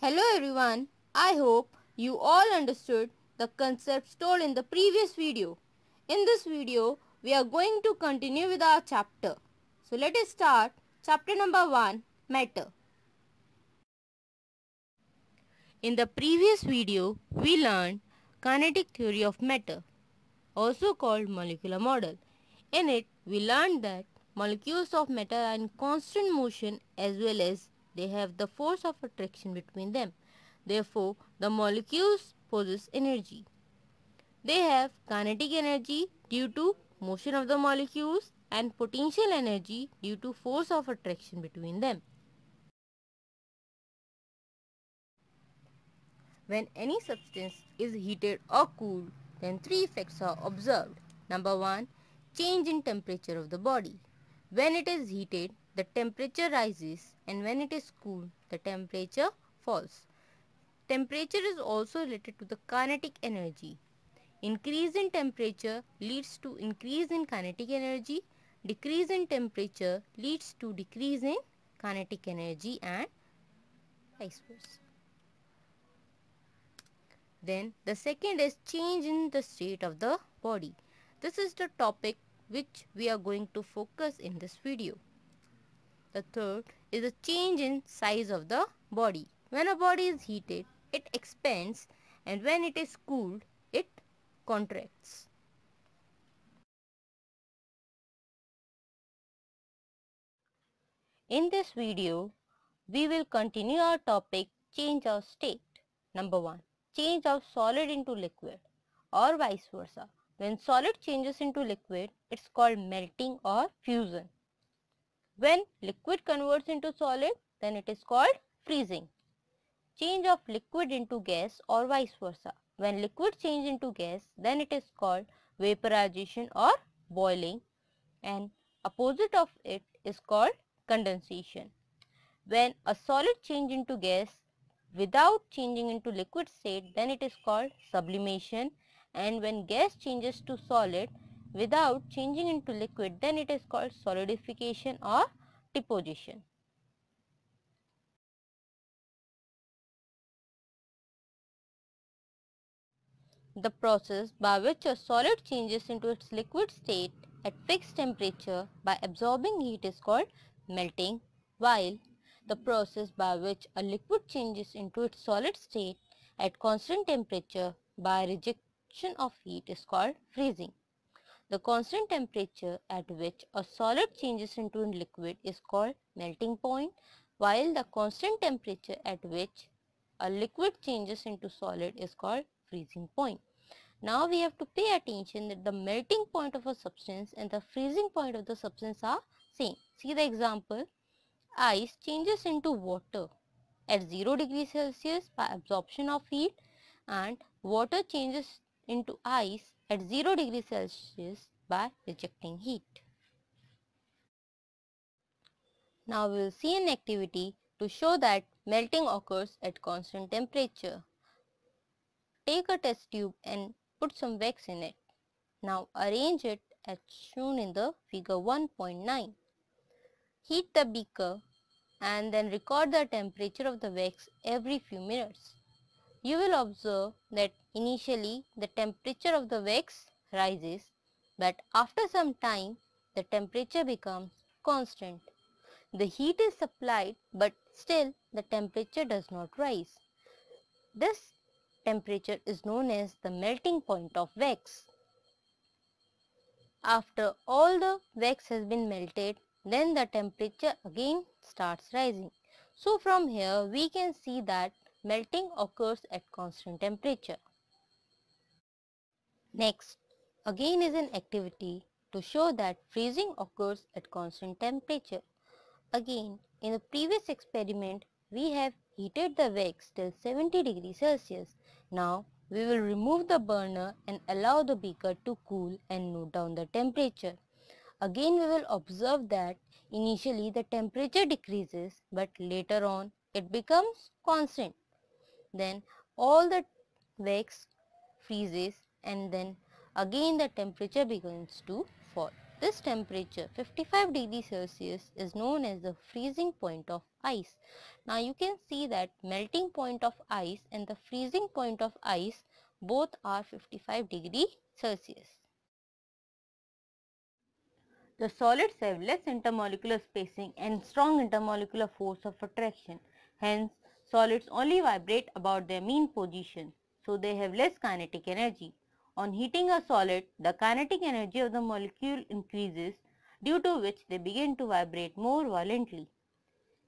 Hello everyone, I hope you all understood the concepts told in the previous video. In this video, we are going to continue with our chapter. So let us start chapter number 1, Matter. In the previous video, we learned kinetic theory of matter, also called molecular model. In it, we learned that molecules of matter are in constant motion as well as they have the force of attraction between them. Therefore, the molecules possess energy. They have kinetic energy due to motion of the molecules and potential energy due to force of attraction between them. When any substance is heated or cooled, then three effects are observed. Number one, change in temperature of the body. When it is heated, the temperature rises and when it is cool, the temperature falls. Temperature is also related to the kinetic energy. Increase in temperature leads to increase in kinetic energy. Decrease in temperature leads to decrease in kinetic energy and vice versa. Then the second is change in the state of the body. This is the topic which we are going to focus in this video. The third is a change in size of the body. When a body is heated, it expands and when it is cooled, it contracts. In this video, we will continue our topic change of state. Number 1. Change of solid into liquid or vice versa. When solid changes into liquid, it's called melting or fusion. When liquid converts into solid, then it is called freezing. Change of liquid into gas or vice versa. When liquid change into gas, then it is called vaporization or boiling and opposite of it is called condensation. When a solid change into gas without changing into liquid state, then it is called sublimation and when gas changes to solid, without changing into liquid then it is called solidification or deposition. The process by which a solid changes into its liquid state at fixed temperature by absorbing heat is called melting while the process by which a liquid changes into its solid state at constant temperature by rejection of heat is called freezing. The constant temperature at which a solid changes into a liquid is called melting point while the constant temperature at which a liquid changes into solid is called freezing point. Now we have to pay attention that the melting point of a substance and the freezing point of the substance are same. See the example, ice changes into water at 0 degree Celsius by absorption of heat and water changes into ice at 0 degree Celsius by rejecting heat. Now we will see an activity to show that melting occurs at constant temperature. Take a test tube and put some wax in it. Now arrange it as shown in the figure 1.9. Heat the beaker and then record the temperature of the wax every few minutes you will observe that initially the temperature of the wax rises but after some time the temperature becomes constant. The heat is supplied but still the temperature does not rise. This temperature is known as the melting point of wax. After all the wax has been melted, then the temperature again starts rising. So from here we can see that Melting occurs at constant temperature. Next, again is an activity to show that freezing occurs at constant temperature. Again, in the previous experiment, we have heated the wax till 70 degrees Celsius. Now, we will remove the burner and allow the beaker to cool and note down the temperature. Again, we will observe that initially the temperature decreases but later on it becomes constant then all the wax freezes and then again the temperature begins to fall. This temperature 55 degree Celsius is known as the freezing point of ice. Now you can see that melting point of ice and the freezing point of ice both are 55 degree Celsius. The solids have less intermolecular spacing and strong intermolecular force of attraction. Hence, Solids only vibrate about their mean position, so they have less kinetic energy. On heating a solid, the kinetic energy of the molecule increases due to which they begin to vibrate more violently.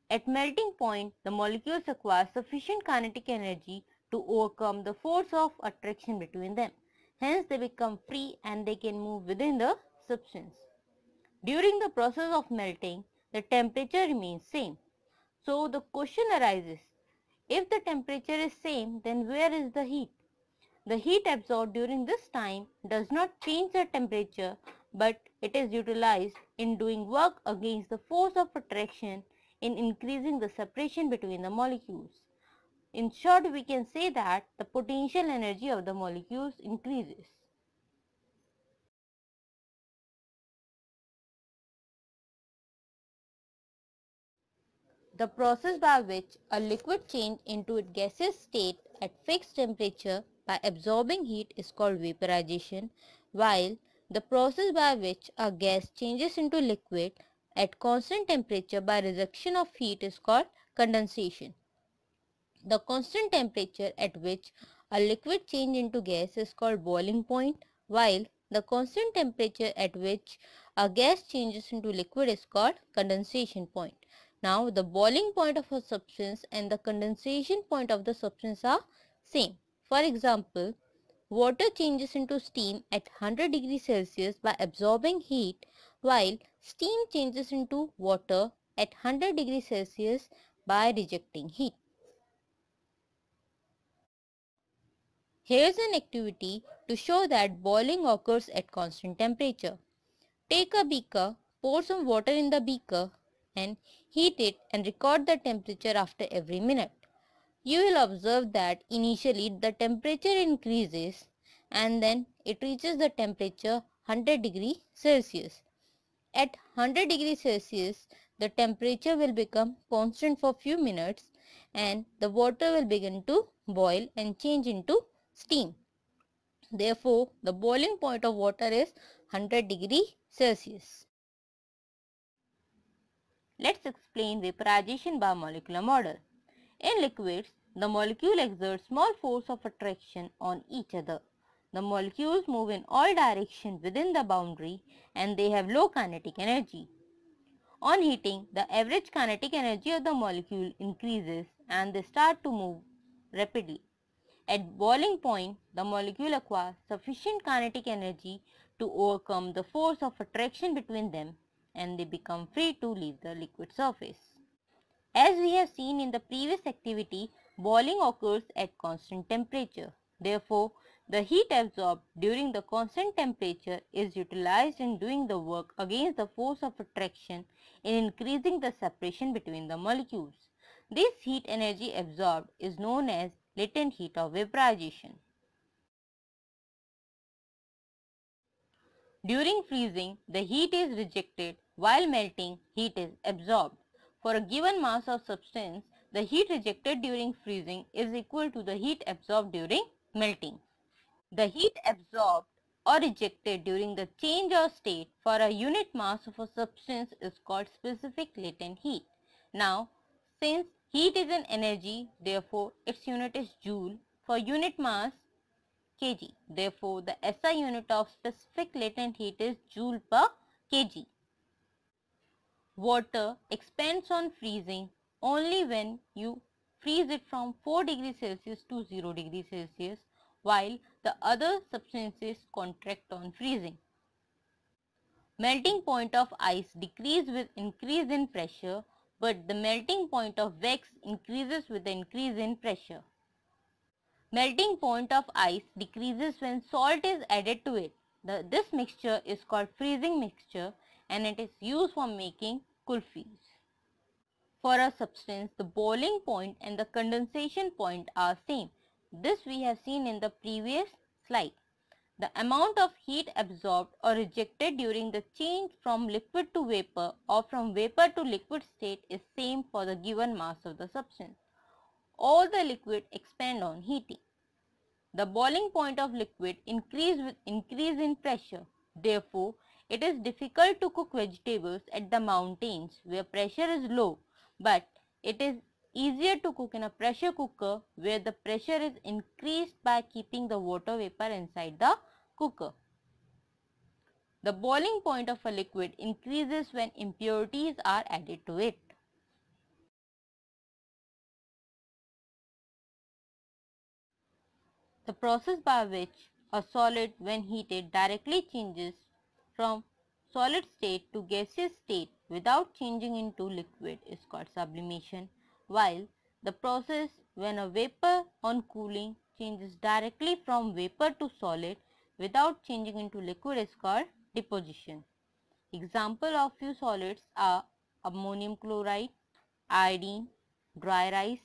At melting point, the molecules acquire sufficient kinetic energy to overcome the force of attraction between them. Hence, they become free and they can move within the substance. During the process of melting, the temperature remains same. So, the question arises if the temperature is same, then where is the heat? The heat absorbed during this time does not change the temperature, but it is utilized in doing work against the force of attraction in increasing the separation between the molecules. In short, we can say that the potential energy of the molecules increases. The process by which a liquid changes into its gaseous state at fixed temperature by absorbing heat is called vaporization, while the process by which a gas changes into liquid at constant temperature by rejection of heat is called condensation. The constant temperature at which a liquid changes into gas is called boiling point, while the constant temperature at which a gas changes into liquid is called condensation point. Now the boiling point of a substance and the condensation point of the substance are same. For example, water changes into steam at 100 degrees Celsius by absorbing heat while steam changes into water at 100 degrees Celsius by rejecting heat. Here's an activity to show that boiling occurs at constant temperature. Take a beaker, pour some water in the beaker and heat it and record the temperature after every minute. You will observe that initially the temperature increases and then it reaches the temperature 100 degree Celsius. At 100 degree Celsius, the temperature will become constant for few minutes and the water will begin to boil and change into steam. Therefore, the boiling point of water is 100 degree Celsius. Let's explain vaporization by molecular model. In liquids, the molecule exerts small force of attraction on each other. The molecules move in all directions within the boundary and they have low kinetic energy. On heating, the average kinetic energy of the molecule increases and they start to move rapidly. At boiling point, the molecule acquires sufficient kinetic energy to overcome the force of attraction between them and they become free to leave the liquid surface. As we have seen in the previous activity, boiling occurs at constant temperature. Therefore, the heat absorbed during the constant temperature is utilized in doing the work against the force of attraction in increasing the separation between the molecules. This heat energy absorbed is known as latent heat of vaporization. During freezing, the heat is rejected while melting, heat is absorbed. For a given mass of substance, the heat rejected during freezing is equal to the heat absorbed during melting. The heat absorbed or rejected during the change of state for a unit mass of a substance is called specific latent heat. Now, since heat is an energy, therefore its unit is joule. For unit mass, kg. Therefore, the SI unit of specific latent heat is joule per kg water expands on freezing only when you freeze it from 4 degrees Celsius to 0 degrees Celsius while the other substances contract on freezing. Melting point of ice decreases with increase in pressure but the melting point of wax increases with the increase in pressure. Melting point of ice decreases when salt is added to it. The, this mixture is called freezing mixture and it is used for making for a substance, the boiling point and the condensation point are same. This we have seen in the previous slide. The amount of heat absorbed or rejected during the change from liquid to vapor or from vapor to liquid state is same for the given mass of the substance. All the liquid expand on heating. The boiling point of liquid increase with increase in pressure. Therefore, it is difficult to cook vegetables at the mountains where pressure is low but it is easier to cook in a pressure cooker where the pressure is increased by keeping the water vapor inside the cooker. The boiling point of a liquid increases when impurities are added to it. The process by which a solid when heated directly changes from solid state to gaseous state without changing into liquid is called sublimation while the process when a vapor on cooling changes directly from vapor to solid without changing into liquid is called deposition. Example of few solids are ammonium chloride, iodine, dry rice,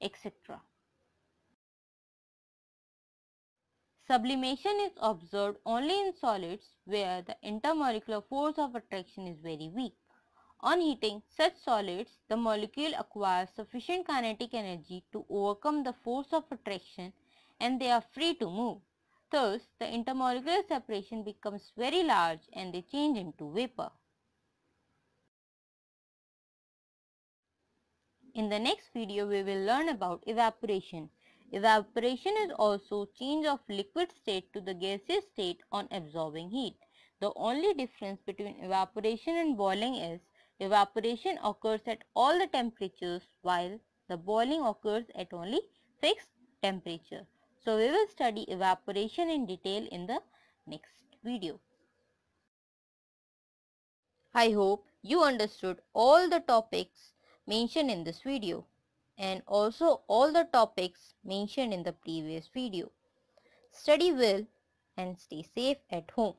etc. Sublimation is observed only in solids where the intermolecular force of attraction is very weak. On heating such solids, the molecule acquires sufficient kinetic energy to overcome the force of attraction and they are free to move. Thus, the intermolecular separation becomes very large and they change into vapor. In the next video, we will learn about evaporation. Evaporation is also change of liquid state to the gaseous state on absorbing heat. The only difference between evaporation and boiling is evaporation occurs at all the temperatures while the boiling occurs at only fixed temperature. So we will study evaporation in detail in the next video. I hope you understood all the topics mentioned in this video and also all the topics mentioned in the previous video. Study well and stay safe at home.